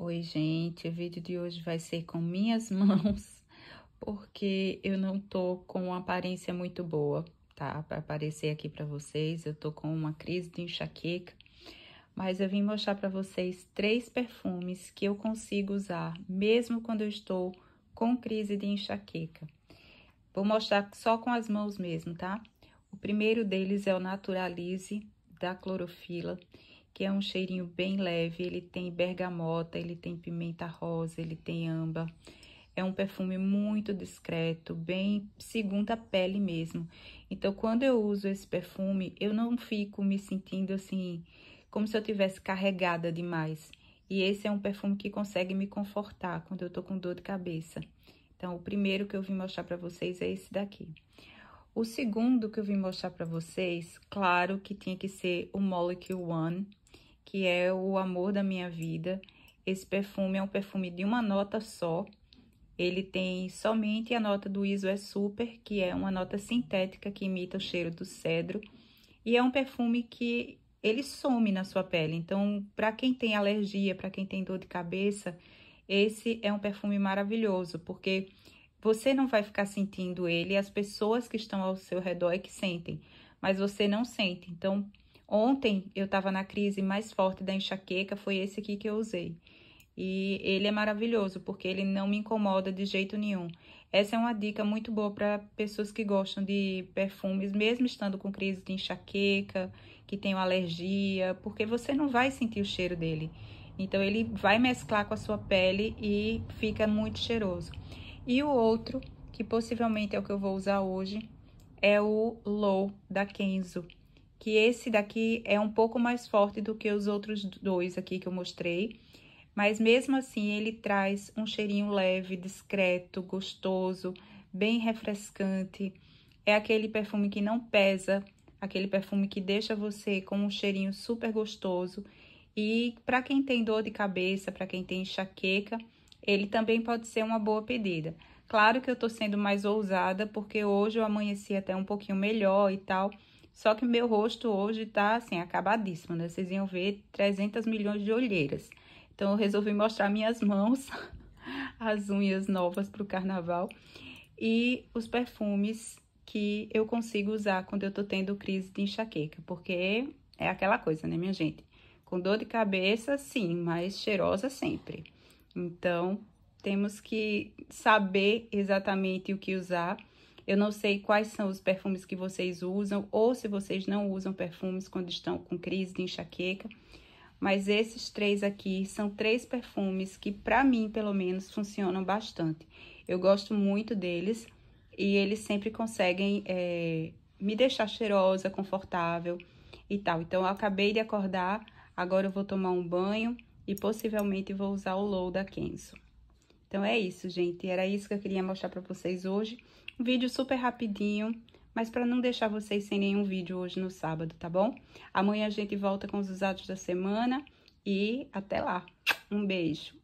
Oi, gente, o vídeo de hoje vai ser com minhas mãos, porque eu não tô com uma aparência muito boa, tá? Para aparecer aqui para vocês, eu tô com uma crise de enxaqueca, mas eu vim mostrar para vocês três perfumes que eu consigo usar, mesmo quando eu estou com crise de enxaqueca. Vou mostrar só com as mãos mesmo, tá? O primeiro deles é o Naturalize, da Clorofila, que é um cheirinho bem leve. Ele tem bergamota, ele tem pimenta rosa, ele tem âmbar. É um perfume muito discreto, bem segundo a pele mesmo. Então, quando eu uso esse perfume, eu não fico me sentindo assim, como se eu tivesse carregada demais. E esse é um perfume que consegue me confortar quando eu tô com dor de cabeça. Então, o primeiro que eu vim mostrar para vocês é esse daqui. O segundo que eu vim mostrar para vocês, claro que tinha que ser o Molecule One, que é o amor da minha vida. Esse perfume é um perfume de uma nota só. Ele tem somente a nota do Iso é Super, que é uma nota sintética que imita o cheiro do cedro. E é um perfume que ele some na sua pele. Então, para quem tem alergia, para quem tem dor de cabeça, esse é um perfume maravilhoso, porque você não vai ficar sentindo ele, as pessoas que estão ao seu redor é que sentem, mas você não sente. Então, Ontem eu estava na crise mais forte da enxaqueca, foi esse aqui que eu usei. E ele é maravilhoso, porque ele não me incomoda de jeito nenhum. Essa é uma dica muito boa para pessoas que gostam de perfumes, mesmo estando com crise de enxaqueca, que tem alergia, porque você não vai sentir o cheiro dele. Então, ele vai mesclar com a sua pele e fica muito cheiroso. E o outro, que possivelmente é o que eu vou usar hoje, é o Low da Kenzo que esse daqui é um pouco mais forte do que os outros dois aqui que eu mostrei. Mas mesmo assim, ele traz um cheirinho leve, discreto, gostoso, bem refrescante. É aquele perfume que não pesa, aquele perfume que deixa você com um cheirinho super gostoso. E para quem tem dor de cabeça, para quem tem enxaqueca, ele também pode ser uma boa pedida. Claro que eu tô sendo mais ousada, porque hoje eu amanheci até um pouquinho melhor e tal, só que meu rosto hoje tá assim, acabadíssimo, né? Vocês iam ver 300 milhões de olheiras. Então, eu resolvi mostrar minhas mãos, as unhas novas pro carnaval e os perfumes que eu consigo usar quando eu tô tendo crise de enxaqueca, porque é aquela coisa, né, minha gente? Com dor de cabeça, sim, mas cheirosa sempre. Então, temos que saber exatamente o que usar eu não sei quais são os perfumes que vocês usam ou se vocês não usam perfumes quando estão com crise de enxaqueca. Mas esses três aqui são três perfumes que, para mim, pelo menos, funcionam bastante. Eu gosto muito deles e eles sempre conseguem é, me deixar cheirosa, confortável e tal. Então, eu acabei de acordar, agora eu vou tomar um banho e possivelmente vou usar o Low da Kenzo. Então, é isso, gente. Era isso que eu queria mostrar pra vocês hoje. Um vídeo super rapidinho, mas para não deixar vocês sem nenhum vídeo hoje no sábado, tá bom? Amanhã a gente volta com os usados da semana e até lá. Um beijo.